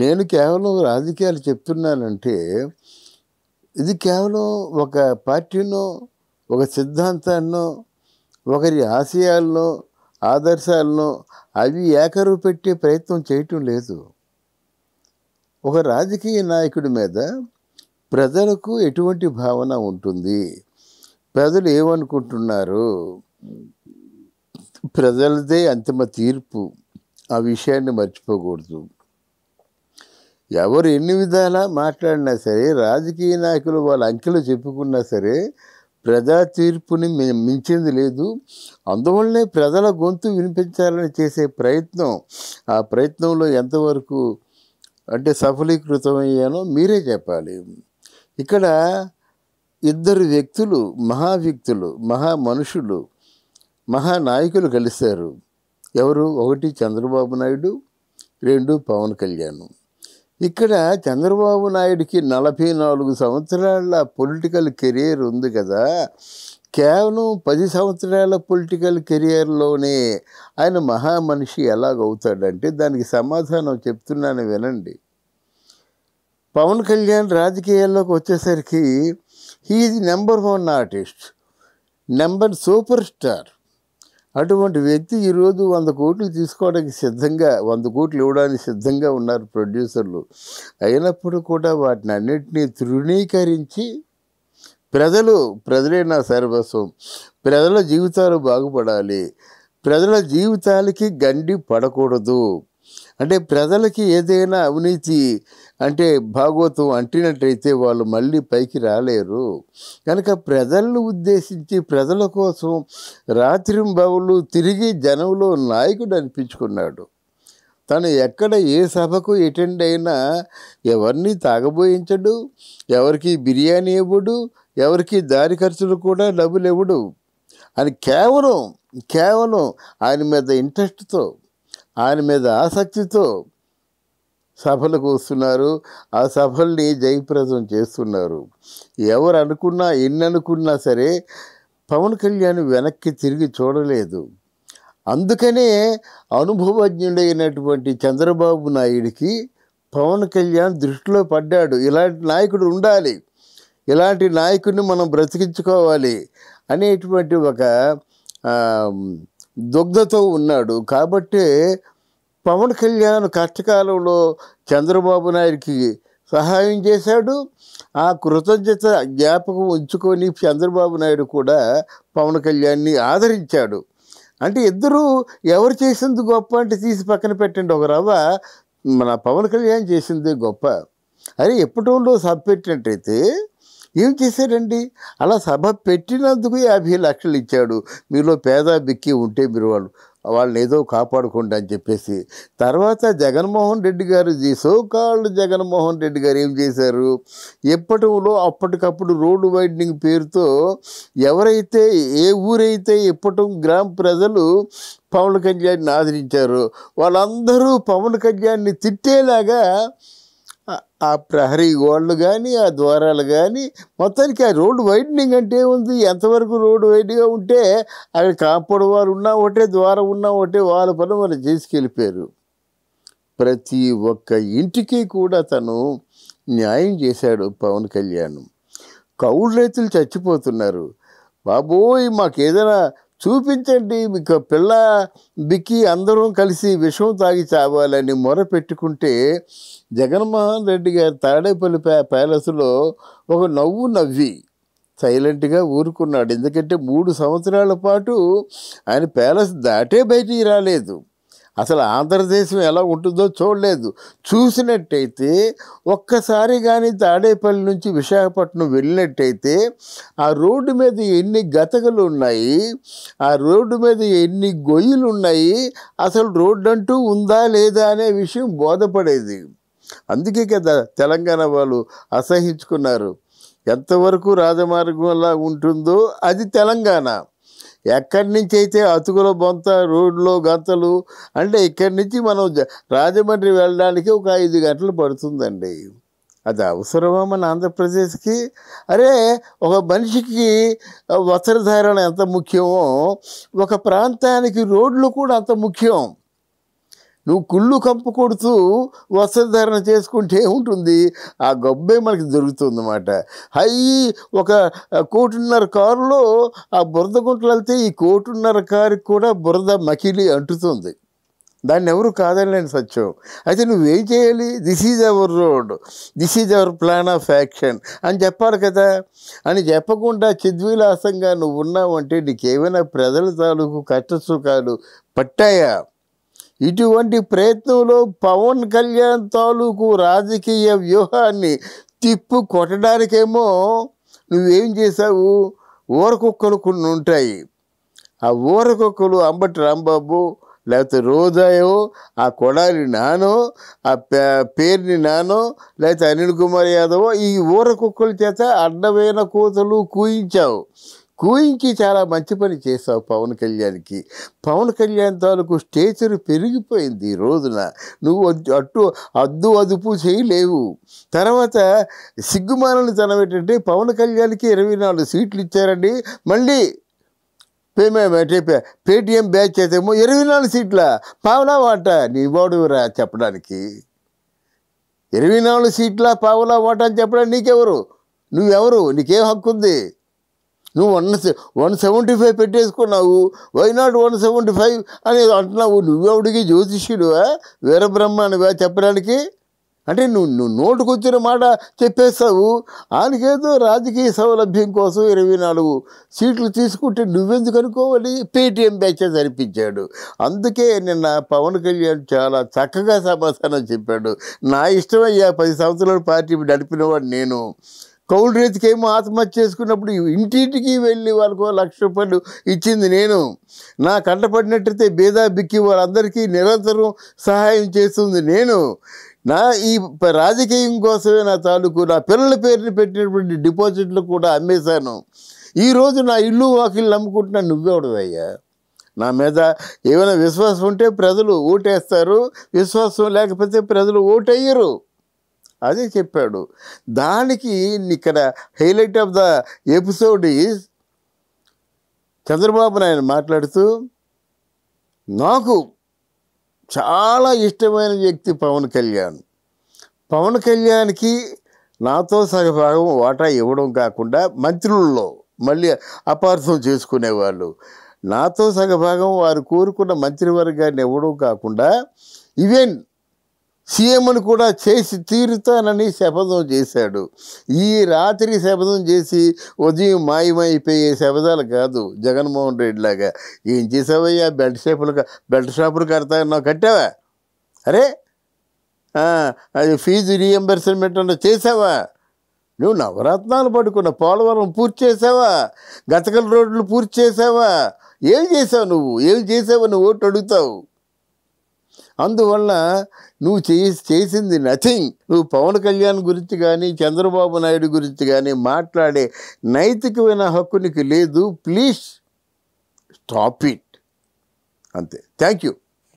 నేను కేవలం రాజకీయాలు చెప్తున్నానంటే ఇది కేవలం ఒక పార్టీనో ఒక సిద్ధాంతాన్నో ఒకరి ఆశయాల్లో ఆదర్శాలను అవి ఏకరు పెట్టే ప్రయత్నం చేయటం లేదు ఒక రాజకీయ నాయకుడి మీద ప్రజలకు ఎటువంటి భావన ఉంటుంది ప్రజలు ఏమనుకుంటున్నారు ప్రజలదే అంతిమ తీర్పు ఆ విషయాన్ని మర్చిపోకూడదు ఎవరు ఎన్ని విధాలా మాట్లాడినా సరే రాజకీయ నాయకులు వాళ్ళ అంకెలు చెప్పుకున్నా సరే ప్రజా తీర్పుని మించింది లేదు అందువల్లనే ప్రజల గొంతు వినిపించాలని చేసే ప్రయత్నం ఆ ప్రయత్నంలో ఎంతవరకు అంటే సఫలీకృతమయ్యానో మీరే చెప్పాలి ఇక్కడ ఇద్దరు వ్యక్తులు మహా వ్యక్తులు మహా మనుషులు మహానాయకులు కలిశారు ఎవరు ఒకటి చంద్రబాబు నాయుడు రెండు పవన్ కళ్యాణ్ ఇక్కడ చంద్రబాబు నాయుడికి నలభై నాలుగు సంవత్సరాల పొలిటికల్ కెరీర్ ఉంది కదా కేవలం పది సంవత్సరాల పొలిటికల్ కెరియర్లోనే ఆయన మహామనిషి ఎలాగవుతాడంటే దానికి సమాధానం చెప్తున్నాను వినండి పవన్ కళ్యాణ్ రాజకీయాల్లోకి వచ్చేసరికి హీఈ్ number one artist number super star అటువంటి వ్యక్తి ఈరోజు వంద కోట్లు తీసుకోవడానికి సిద్ధంగా వంద కోట్లు ఇవ్వడానికి సిద్ధంగా ఉన్నారు ప్రొడ్యూసర్లు అయినప్పుడు కూడా వాటిని అన్నింటినీ తృణీకరించి ప్రజలు ప్రజలే నా సర్వస్వం ప్రజల జీవితాలు బాగుపడాలి ప్రజల జీవితాలకి గండి పడకూడదు అంటే ప్రజలకి ఏదైనా అవినీతి అంటే భాగవతం అంటినట్టయితే వాళ్ళు మళ్ళీ పైకి రాలేరు కనుక ప్రజలను ఉద్దేశించి ప్రజల కోసం రాత్రింబవులు తిరిగి జనంలో నాయకుడు అనిపించుకున్నాడు తను ఎక్కడ ఏ సభకు అటెండ్ అయినా ఎవరిని తాగబోయించడు ఎవరికి బిర్యానీ ఇవ్వడు ఎవరికి దారి ఖర్చులు కూడా డబ్బులు ఇవ్వడు అని కేవలం కేవలం ఆయన మీద ఇంట్రెస్ట్తో ఆయన మీద ఆసక్తితో సభలకు వస్తున్నారు ఆ సభల్ని జయప్రదం చేస్తున్నారు ఎవరు అనుకున్నా ఎన్ని అనుకున్నా సరే పవన్ కళ్యాణ్ వెనక్కి తిరిగి చూడలేదు అందుకనే అనుభవజ్ఞుడైనటువంటి చంద్రబాబు నాయుడికి పవన్ కళ్యాణ్ దృష్టిలో పడ్డాడు ఇలాంటి నాయకుడు ఉండాలి ఇలాంటి నాయకుడిని మనం బ్రతికించుకోవాలి అనేటువంటి ఒక దుగ్ధతో ఉన్నాడు కాబట్టే పవన్ కళ్యాణ్ కష్టకాలంలో చంద్రబాబు నాయుడికి సహాయం చేశాడు ఆ కృతజ్ఞత జ్ఞాపకం ఉంచుకొని చంద్రబాబు నాయుడు కూడా పవన్ కళ్యాణ్ని ఆదరించాడు అంటే ఇద్దరూ ఎవరు చేసింది గొప్ప అంటే తీసి పక్కన పెట్టండి ఒక రవ్వ మన పవన్ కళ్యాణ్ చేసింది గొప్ప అరే ఎప్పటంలో సబ్ పెట్టినట్టయితే ఏం చేశారండి అలా సభ పెట్టినందుకు యాభై లక్షలు ఇచ్చాడు మీలో పేద బిక్కి ఉంటే మీరు వాళ్ళు వాళ్ళని ఏదో కాపాడుకోండి అని చెప్పేసి తర్వాత జగన్మోహన్ రెడ్డి గారు సో సోకాళ్ళు జగన్మోహన్ రెడ్డి గారు ఏం చేశారు ఎప్పటిలో అప్పటికప్పుడు రోడ్డు వైడ్నింగ్ పేరుతో ఎవరైతే ఏ ఊరైతే ఇప్పటం గ్రామ ప్రజలు పవన్ కళ్యాణ్ని ఆదరించారో వాళ్ళందరూ పవన్ కళ్యాణ్ని తిట్టేలాగా ఆ ప్రహరీ గోడలు కానీ ఆ ద్వారాలు కానీ మొత్తానికి ఆ రోడ్డు వైడనింగ్ అంటే ఉంది ఎంతవరకు రోడ్డు వైడ్గా ఉంటే అవి కాపాడు వారు ఉన్నా ఒకటే ద్వారం ఉన్నా ఒకటే వాళ్ళ పని వాళ్ళు చేసుకెళ్ళిపోయారు ప్రతి ఒక్క ఇంటికి కూడా తను న్యాయం చేశాడు పవన్ కళ్యాణ్ కౌలు రైతులు చచ్చిపోతున్నారు బాబోయ్ మాకేదైనా చూపించండి మీకు పిల్ల బిక్కి అందరం కలిసి విషం తాగి చావాలని మొర పెట్టుకుంటే జగన్మోహన్ రెడ్డి గారు తాడేపల్లి ప్యాలెస్లో ఒక నవ్వు నవ్వి సైలెంట్గా ఊరుకున్నాడు ఎందుకంటే మూడు సంవత్సరాల పాటు ఆయన ప్యాలెస్ దాటే బయటికి రాలేదు అసలు ఆంధ్రదేశం ఎలా ఉంటుందో చూడలేదు చూసినట్టయితే ఒక్కసారి కానీ తాడేపల్లి నుంచి విశాఖపట్నం వెళ్ళినట్టయితే ఆ రోడ్డు మీద ఎన్ని గతకలు ఉన్నాయి ఆ రోడ్డు మీద ఎన్ని గొయ్యలు ఉన్నాయి అసలు రోడ్డు అంటూ ఉందా లేదా అనే విషయం బోధపడేది అందుకే కదా తెలంగాణ వాళ్ళు అసహించుకున్నారు ఎంతవరకు రాజమార్గం అలా ఉంటుందో అది తెలంగాణ ఎక్కడి నుంచి అయితే అతుకుల బొంత రోడ్లో గంతలు అంటే ఇక్కడి నుంచి మనం రాజమండ్రి వెళ్ళడానికి ఒక ఐదు గంటలు పడుతుందండి అది అవసరమా మన ఆంధ్రప్రదేశ్కి అరే ఒక మనిషికి వస్త్రధారణ ఎంత ముఖ్యమో ఒక ప్రాంతానికి రోడ్లు కూడా అంత ముఖ్యం నువ్వు కుళ్ళు కంపు కొడుతూ వస్త్రధారణ చేసుకుంటే ఉంటుంది ఆ గబ్బే మనకి దొరుకుతుందన్నమాట హై ఒక కోటిన్నర కారులో ఆ బురద గుంటలు వెళ్తే ఈ కోటిన్నర కారుకి కూడా బురద మకిలి అంటుతుంది దాన్ని ఎవరు నేను సత్యం అయితే నువ్వేం చేయాలి this is our road this is our plan of action అని చెప్పాలి కదా అని చెప్పకుండా చిద్విలాసంగా నువ్వు ఉన్నావంటే నీకేమైనా ప్రజల తాలూకు కష్టసుఖాలు పట్టాయా ఇటువంటి ప్రయత్నంలో పవన్ కళ్యాణ్ తాలూకు రాజకీయ వ్యూహాన్ని తిప్పు కొట్టడానికేమో నువ్వేం చేశావు ఊరకొక్కలు కొన్ని ఉంటాయి ఆ ఊరకొక్కలు అంబటి రాంబాబు లేకపోతే రోజాయో ఆ కొడాలి నానో ఆ పేరుని నానో లేకపోతే అనిల్ కుమార్ యాదవో ఈ ఊరకొక్కల చేత అడ్డమైన కూతలు కూయించావు కూయించి చాలా మంచి పని చేశావు పవన్ కళ్యాణ్కి పవన్ కళ్యాణ్ తాలూకు స్టేచర్ పెరిగిపోయింది ఈ రోజున నువ్వు అట్టు అద్దు అదుపు చేయలేవు తర్వాత సిగ్గుమానలు తనం ఏంటంటే పవన్ కళ్యాణ్కి ఇరవై నాలుగు సీట్లు ఇచ్చారండి మళ్ళీ పేమెంట్ పేటిఎం బ్యాచ్ చేసేమో ఇరవై నాలుగు సీట్ల పావలా వాట నీ రా చెప్పడానికి ఇరవై నాలుగు సీట్ల పావలా వాట అని చెప్పడానికి నీకెవరు నువ్వెవరు నీకేం హక్కు ఉంది నువ్వు వన్ వన్ సెవెంటీ ఫైవ్ పెట్టేసుకున్నావు why not one seventy five అనేది అంటున్నావు నువ్వెవడికి జ్యోతిష్యుడువా వీరబ్రహ్మానివా చెప్పడానికి అంటే నువ్వు నువ్వు నోటుకొచ్చిన మాట చెప్పేస్తావు ఆయనకేదో రాజకీయ సౌలభ్యం కోసం ఇరవై నాలుగు సీట్లు తీసుకుంటే నువ్వెందుకు అనుకోవాలి పేటీఎం బ్యాచెస్ అనిపించాడు అందుకే నిన్న పవన్ కళ్యాణ్ చాలా చక్కగా సమాధానం చెప్పాడు నా ఇష్టమయ్యా పది సంవత్సరాల పార్టీ నడిపినవాడు నేను కౌలు రైతుకేమో ఆత్మహత్య చేసుకున్నప్పుడు ఇంటింటికి వెళ్ళి వాళ్ళకు లక్ష రూపాయలు ఇచ్చింది నేను నా కంటపడినట్టయితే బేదా బిక్కి వాళ్ళందరికీ నిరంతరం సహాయం చేస్తుంది నేను నా ఈ రాజకీయం కోసమే నా తాలూకు నా పిల్లల పేరుని పెట్టినటువంటి డిపాజిట్లు కూడా అమ్మేశాను ఈరోజు నా ఇల్లు వాకిల్ని నమ్ముకుంటున్నా నువ్వెవడదయ్యా నా మీద ఏమైనా విశ్వాసం ఉంటే ప్రజలు ఓటేస్తారు విశ్వాసం లేకపోతే ప్రజలు ఓటయ్యరు అదే చెప్పాడు దానికి ఇక్కడ highlight of the episode is Chandrababu Naidu మాట్లాడుతూ నాకు చాలా ఇష్టమైన వ్యక్తి పవన్ కళ్యాణ్ పవన్ కళ్యాణ్కి నాతో సగభాగం వాటా ఇవ్వడం కాకుండా మంత్రుల్లో మళ్ళీ అపార్థం చేసుకునేవాళ్ళు నాతో సగభాగం వారు కోరుకున్న మంత్రివర్గాన్ని ఇవ్వడం కాకుండా ఈవెన్ సీఎంను కూడా చేసి తీరుతానని శపథం చేశాడు ఈ రాత్రి శపథం చేసి ఉదయం మాయమైపోయే శపథాలు కాదు జగన్మోహన్ రెడ్డి లాగా ఏం చేసావయ్యా బెల్ట్ షాపులు బెల్ట్ షాపులు కడతాయన్నావు కట్టావా అరే అది ఫీజు రీఎంబర్స్మెంట్ అన్న చేసావా నువ్వు నవరత్నాలు పడుకున్న పోలవరం పూర్తి చేసావా గతకల రోడ్లు పూర్తి చేసావా ఏం చేసావు నువ్వు ఏం చేసావు నువ్వు ఓటు అడుగుతావు అందువల్ల నువ్వు చేసింది నథింగ్ నువ్వు పవన్ కళ్యాణ్ గురించి కానీ చంద్రబాబు నాయుడు గురించి కానీ మాట్లాడే నైతికమైన హక్కు నీకు లేదు ప్లీజ్ స్టాప్ ఇట్ అంతే థ్యాంక్ యూ